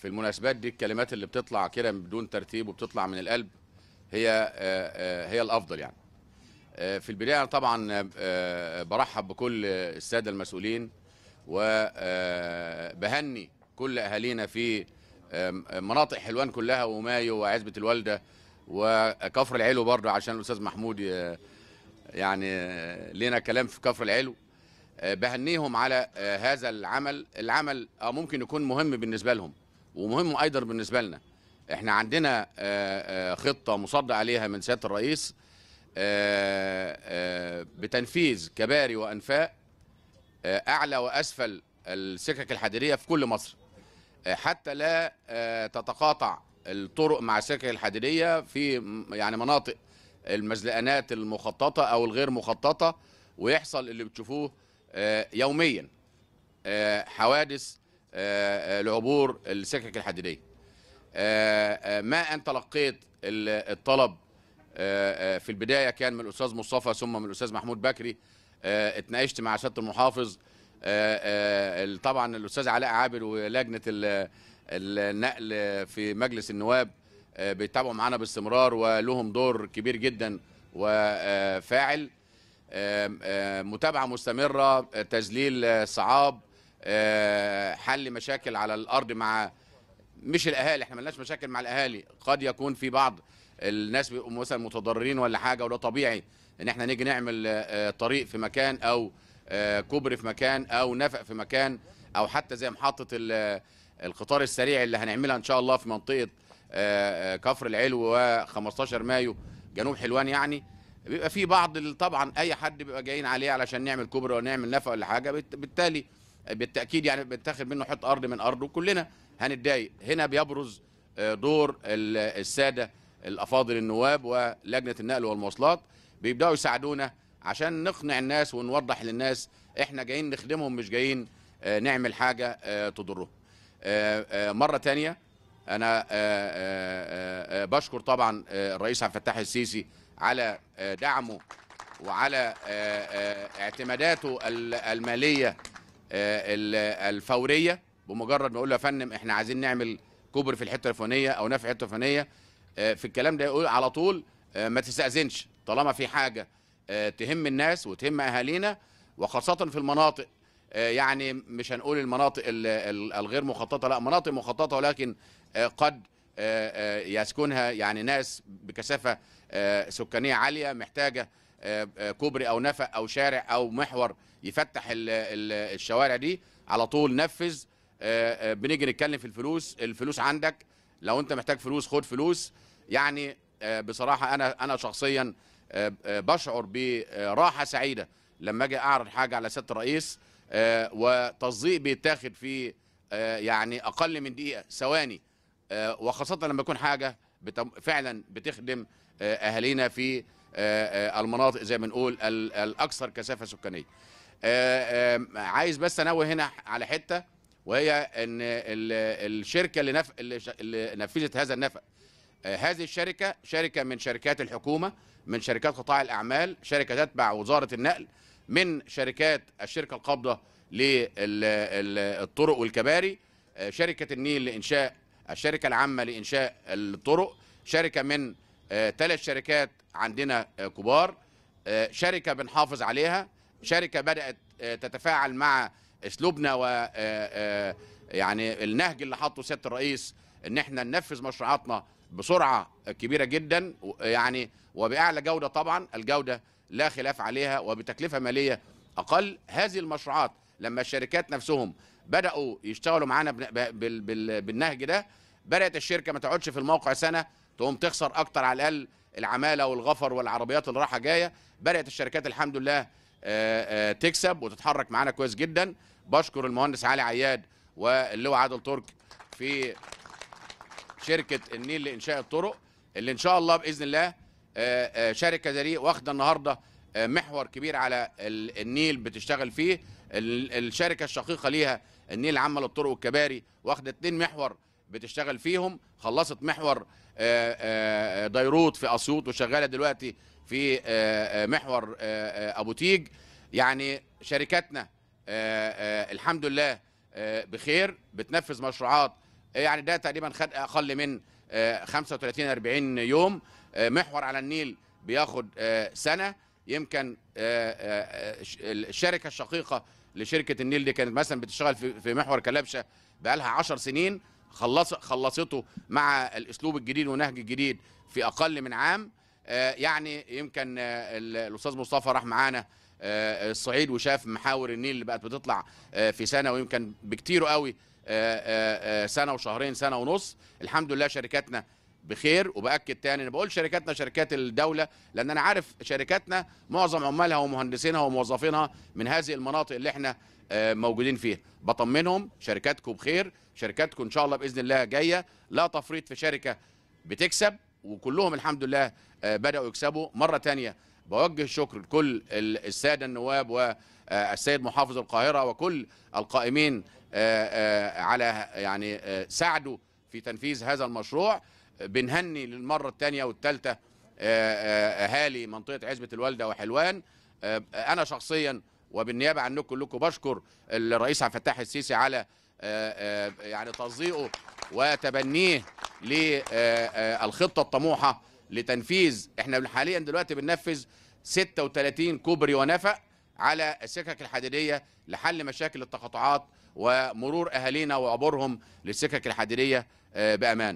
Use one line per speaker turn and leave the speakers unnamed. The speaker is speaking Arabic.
في المناسبات دي الكلمات اللي بتطلع كده بدون ترتيب وبتطلع من القلب هي آه، آه، هي الافضل يعني آه، في البدايه طبعا برحب بكل الساده المسؤولين وبهني كل اهالينا في مناطق حلوان كلها ومايو وعزبه الوالده وكفر العلو برضه عشان الاستاذ محمود يعني لنا كلام في كفر العلو بهنيهم على هذا العمل العمل ممكن يكون مهم بالنسبه لهم ومهم ايضا بالنسبه لنا احنا عندنا آه، آه، خطه مصدق عليها من سياده الرئيس آه، بتنفيذ كباري وانفاق اعلى واسفل السكك الحديديه في كل مصر حتى لا تتقاطع الطرق مع السكك الحديديه في يعني مناطق المزلقانات المخططه او الغير مخططه ويحصل اللي بتشوفوه يوميا حوادث آه، آه، لعبور السكك الحديديه آه، ما ان تلقيت الطلب في البدايه كان من الاستاذ مصطفى ثم من الاستاذ محمود بكري اتناقشت مع سياده المحافظ طبعا الاستاذ علاء عابر ولجنه النقل في مجلس النواب بيتابعوا معنا باستمرار ولهم دور كبير جدا وفاعل متابعه مستمره تذليل صعاب آه، حل مشاكل على الارض مع مش الاهالي احنا ملناش مشاكل مع الاهالي قد يكون في بعض الناس بيبقوا مثلا متضررين ولا حاجه وده طبيعي ان احنا نيجي نعمل آه، طريق في مكان او آه، كوبري في مكان او نفق في مكان او حتى زي محطه القطار السريع اللي هنعملها ان شاء الله في منطقه كفر العلو و15 مايو جنوب حلوان يعني بيبقى في بعض طبعا اي حد بيبقى جايين عليه علشان نعمل كوبري ونعمل نفق ولا حاجه بالتالي بالتاكيد يعني بنتاخد منه حط ارض من ارضه كلنا هنتضايق هنا بيبرز آه، دور الساده الافاضل النواب ولجنه النقل والمواصلات بيبداوا يساعدونا عشان نقنع الناس ونوضح للناس احنا جايين نخدمهم مش جايين آه، نعمل حاجه آه، تضرهم مره تانية انا بشكر طبعا الرئيس عبد الفتاح السيسي على دعمه وعلى اعتماداته الماليه آه، الفوريه بمجرد ما اقول له يا فندم احنا عايزين نعمل كوبري في الحته الفلانيه او نافع الحته الفلانيه آه، في الكلام ده يقول على طول آه، ما تستاذنش طالما في حاجه تهم الناس وتهم اهالينا وخاصه في المناطق يعني مش هنقول المناطق الغير مخططه لا مناطق مخططه ولكن قد يسكنها يعني ناس بكثافه سكانيه عاليه محتاجه آه، آه، كوبري او نفق او شارع او محور يفتح الشوارع دي على طول نفذ آه، بنيجي نتكلم في الفلوس الفلوس عندك لو انت محتاج فلوس خد فلوس يعني بصراحه انا انا شخصيا بشعر براحه سعيده لما اجي اعرض حاجه على سياده الرئيس وتصديق بيتاخد في يعني اقل من دقيقه ثواني وخاصه لما يكون حاجه فعلا بتخدم اهالينا في آه، آه، المناطق زي ما بنقول الاكثر كثافه سكانيه آه، عايز بس انوه هنا على حته وهي ان الشركه اللي, نف... اللي نفذت هذا النفق هذه الشركه شركه من شركات الحكومه من شركات قطاع الاعمال شركه تتبع وزاره النقل من شركات الشركه القابضه للطرق والكباري شركه النيل لانشاء الشركه العامه لانشاء الطرق شركه من ثلاث آه، شركات عندنا آه، كبار آه، شركة بنحافظ عليها شركة بدأت تتفاعل مع اسلوبنا و يعني النهج اللي حاطه سياده الرئيس ان احنا ننفذ مشروعاتنا بسرعه كبيره جدا يعني وباعلى جوده طبعا الجوده لا خلاف عليها وبتكلفه ماليه اقل هذه المشروعات لما الشركات نفسهم بداوا يشتغلوا معانا بالنهج ده بدات الشركه ما تقعدش في الموقع سنه تقوم تخسر اكتر على الاقل العماله والغفر والعربيات اللي رايحه جايه بدات الشركات الحمد لله آه، آه، تكسب وتتحرك معانا كويس جدا بشكر المهندس علي عياد واللواء عادل ترك في شركه النيل لانشاء الطرق اللي ان شاء الله باذن الله آه، شركه زي واخده النهارده محور كبير على النيل بتشتغل فيه الشركه الشقيقه ليها النيل العامه للطرق والكباري واخده اتنين محور بتشتغل فيهم خلصت محور آه، آه، ديروت في اسيوط وشغاله دلوقتي في آه، محور ابو تيج يعني شركاتنا الحمد لله بخير بتنفذ مشروعات يعني ده تقريبا خد اقل من 35 40 يوم محور على النيل بياخد سنه يمكن الشركه الشقيقه لشركه النيل دي كانت مثلا بتشتغل في محور كلبشه بقى لها 10 سنين خلص خلصته مع الاسلوب الجديد والنهج الجديد في اقل من عام آه، يعني يمكن آه، الاستاذ مصطفى راح معانا آه، الصعيد وشاف محاور النيل اللي بقت بتطلع في سنه ويمكن بكتيره قوي سنه وشهرين سنه ونص الحمد لله شركاتنا بخير وباكد تاني انا بقول شركاتنا شركات الدوله لان انا عارف شركاتنا معظم عمالها ومهندسينها وموظفينها من هذه المناطق اللي احنا آه، موجودين فيها بطمنهم شركاتكم بخير شركاتكم ان شاء الله باذن الله جايه لا تفريط في شركه بتكسب وكلهم الحمد لله آه، بداوا يكسبوا مره تانية بوجه الشكر لكل الساده النواب والسيد آه، محافظ القاهره وكل القائمين على يعني ساعدوا في تنفيذ هذا المشروع بنهني للمره الثانيه والثالثه اهالي منطقه عزبه الوالده وحلوان انا شخصيا وبالنيابه عنكم كلكم بشكر الرئيس عبد الفتاح السيسي على آه، آه، يعني تصديقه وتبنيه للخطه الطموحه لتنفيذ احنا حاليا دلوقتي بننفذ 36 كوبري ونفق على السكك الحديديه لحل مشاكل التقاطعات ومرور اهالينا وعبورهم للسكك الحديديه آه، بامان